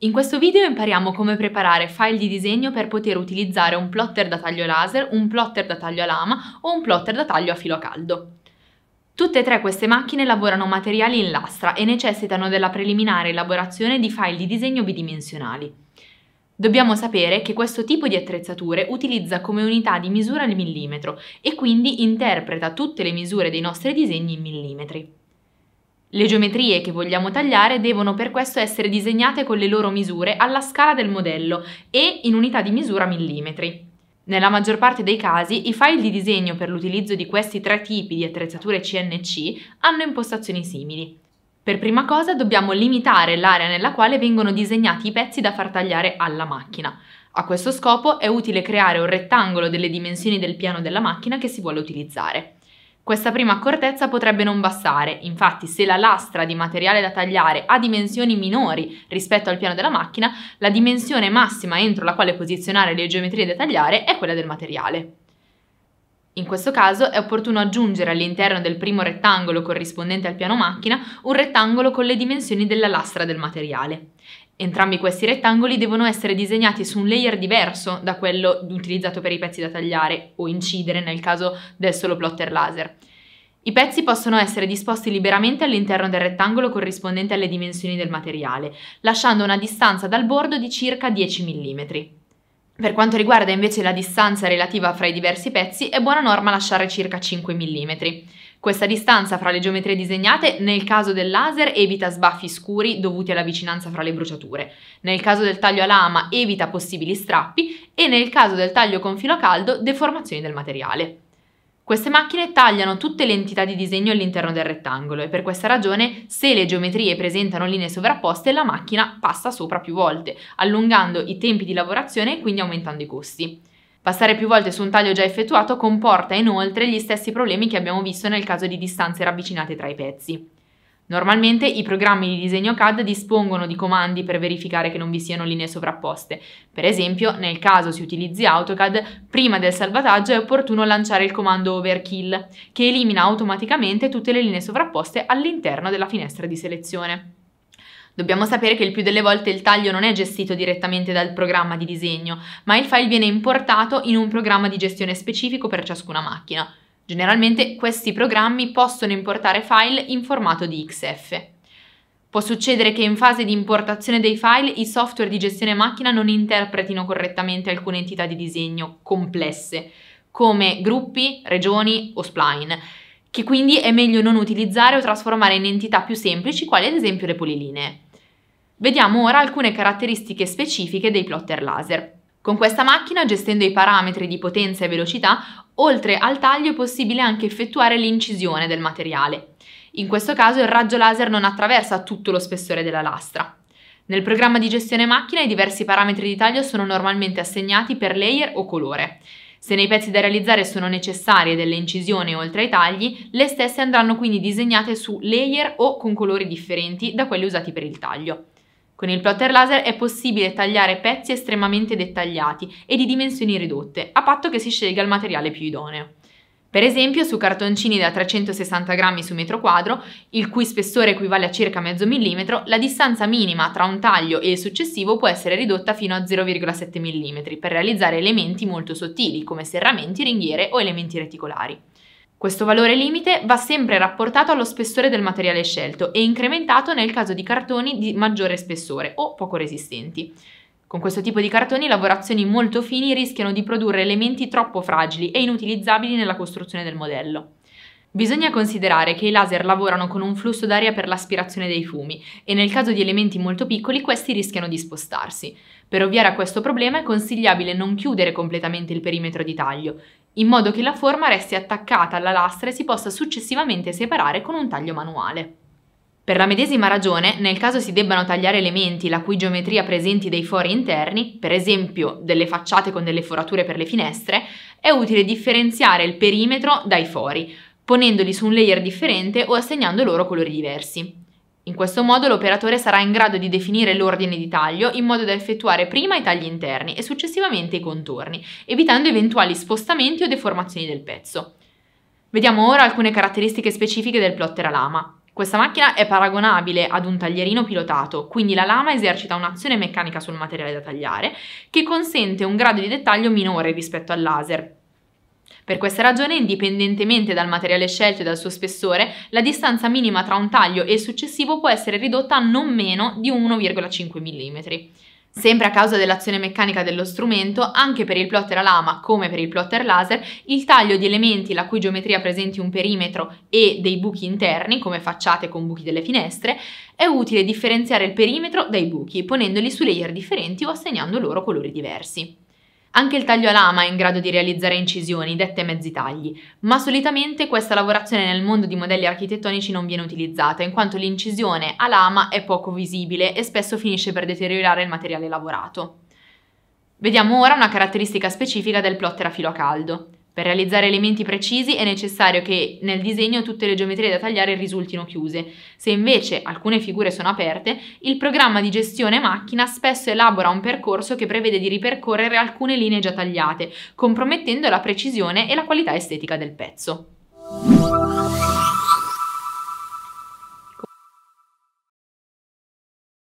In questo video impariamo come preparare file di disegno per poter utilizzare un plotter da taglio laser, un plotter da taglio a lama o un plotter da taglio a filo a caldo. Tutte e tre queste macchine lavorano materiali in lastra e necessitano della preliminare elaborazione di file di disegno bidimensionali. Dobbiamo sapere che questo tipo di attrezzature utilizza come unità di misura il millimetro e quindi interpreta tutte le misure dei nostri disegni in millimetri. Le geometrie che vogliamo tagliare devono per questo essere disegnate con le loro misure alla scala del modello e in unità di misura millimetri. Nella maggior parte dei casi i file di disegno per l'utilizzo di questi tre tipi di attrezzature CNC hanno impostazioni simili. Per prima cosa dobbiamo limitare l'area nella quale vengono disegnati i pezzi da far tagliare alla macchina. A questo scopo è utile creare un rettangolo delle dimensioni del piano della macchina che si vuole utilizzare. Questa prima accortezza potrebbe non bastare, infatti se la lastra di materiale da tagliare ha dimensioni minori rispetto al piano della macchina, la dimensione massima entro la quale posizionare le geometrie da tagliare è quella del materiale. In questo caso è opportuno aggiungere all'interno del primo rettangolo corrispondente al piano macchina un rettangolo con le dimensioni della lastra del materiale. Entrambi questi rettangoli devono essere disegnati su un layer diverso da quello utilizzato per i pezzi da tagliare o incidere nel caso del solo plotter laser. I pezzi possono essere disposti liberamente all'interno del rettangolo corrispondente alle dimensioni del materiale, lasciando una distanza dal bordo di circa 10 mm. Per quanto riguarda invece la distanza relativa fra i diversi pezzi, è buona norma lasciare circa 5 mm. Questa distanza fra le geometrie disegnate nel caso del laser evita sbaffi scuri dovuti alla vicinanza fra le bruciature, nel caso del taglio a lama evita possibili strappi e nel caso del taglio con filo a caldo deformazioni del materiale. Queste macchine tagliano tutte le entità di disegno all'interno del rettangolo e per questa ragione se le geometrie presentano linee sovrapposte la macchina passa sopra più volte, allungando i tempi di lavorazione e quindi aumentando i costi. Passare più volte su un taglio già effettuato comporta inoltre gli stessi problemi che abbiamo visto nel caso di distanze ravvicinate tra i pezzi. Normalmente i programmi di disegno CAD dispongono di comandi per verificare che non vi siano linee sovrapposte. Per esempio, nel caso si utilizzi AutoCAD, prima del salvataggio è opportuno lanciare il comando Overkill, che elimina automaticamente tutte le linee sovrapposte all'interno della finestra di selezione. Dobbiamo sapere che il più delle volte il taglio non è gestito direttamente dal programma di disegno, ma il file viene importato in un programma di gestione specifico per ciascuna macchina. Generalmente questi programmi possono importare file in formato di XF. Può succedere che in fase di importazione dei file i software di gestione macchina non interpretino correttamente alcune entità di disegno complesse, come gruppi, regioni o spline, che quindi è meglio non utilizzare o trasformare in entità più semplici, quali ad esempio le polilinee. Vediamo ora alcune caratteristiche specifiche dei plotter laser. Con questa macchina, gestendo i parametri di potenza e velocità, oltre al taglio è possibile anche effettuare l'incisione del materiale. In questo caso il raggio laser non attraversa tutto lo spessore della lastra. Nel programma di gestione macchina i diversi parametri di taglio sono normalmente assegnati per layer o colore. Se nei pezzi da realizzare sono necessarie delle incisioni oltre ai tagli, le stesse andranno quindi disegnate su layer o con colori differenti da quelli usati per il taglio. Con il plotter laser è possibile tagliare pezzi estremamente dettagliati e di dimensioni ridotte, a patto che si scelga il materiale più idoneo. Per esempio, su cartoncini da 360 grammi su metro quadro, il cui spessore equivale a circa mezzo millimetro, la distanza minima tra un taglio e il successivo può essere ridotta fino a 0,7 mm per realizzare elementi molto sottili, come serramenti, ringhiere o elementi reticolari. Questo valore limite va sempre rapportato allo spessore del materiale scelto e incrementato nel caso di cartoni di maggiore spessore o poco resistenti. Con questo tipo di cartoni lavorazioni molto fini rischiano di produrre elementi troppo fragili e inutilizzabili nella costruzione del modello. Bisogna considerare che i laser lavorano con un flusso d'aria per l'aspirazione dei fumi e nel caso di elementi molto piccoli questi rischiano di spostarsi. Per ovviare a questo problema è consigliabile non chiudere completamente il perimetro di taglio, in modo che la forma resti attaccata alla lastra e si possa successivamente separare con un taglio manuale. Per la medesima ragione, nel caso si debbano tagliare elementi la cui geometria presenti dei fori interni, per esempio delle facciate con delle forature per le finestre, è utile differenziare il perimetro dai fori, ponendoli su un layer differente o assegnando loro colori diversi. In questo modo l'operatore sarà in grado di definire l'ordine di taglio in modo da effettuare prima i tagli interni e successivamente i contorni, evitando eventuali spostamenti o deformazioni del pezzo. Vediamo ora alcune caratteristiche specifiche del plotter a lama. Questa macchina è paragonabile ad un taglierino pilotato, quindi la lama esercita un'azione meccanica sul materiale da tagliare che consente un grado di dettaglio minore rispetto al laser, per questa ragione, indipendentemente dal materiale scelto e dal suo spessore, la distanza minima tra un taglio e il successivo può essere ridotta a non meno di 1,5 mm. Sempre a causa dell'azione meccanica dello strumento, anche per il plotter a lama come per il plotter laser, il taglio di elementi la cui geometria presenti un perimetro e dei buchi interni, come facciate con buchi delle finestre, è utile differenziare il perimetro dai buchi, ponendoli su layer differenti o assegnando loro colori diversi. Anche il taglio a lama è in grado di realizzare incisioni, dette mezzi tagli, ma solitamente questa lavorazione nel mondo di modelli architettonici non viene utilizzata, in quanto l'incisione a lama è poco visibile e spesso finisce per deteriorare il materiale lavorato. Vediamo ora una caratteristica specifica del plotter a filo a caldo. Per realizzare elementi precisi è necessario che nel disegno tutte le geometrie da tagliare risultino chiuse. Se invece alcune figure sono aperte, il programma di gestione macchina spesso elabora un percorso che prevede di ripercorrere alcune linee già tagliate, compromettendo la precisione e la qualità estetica del pezzo.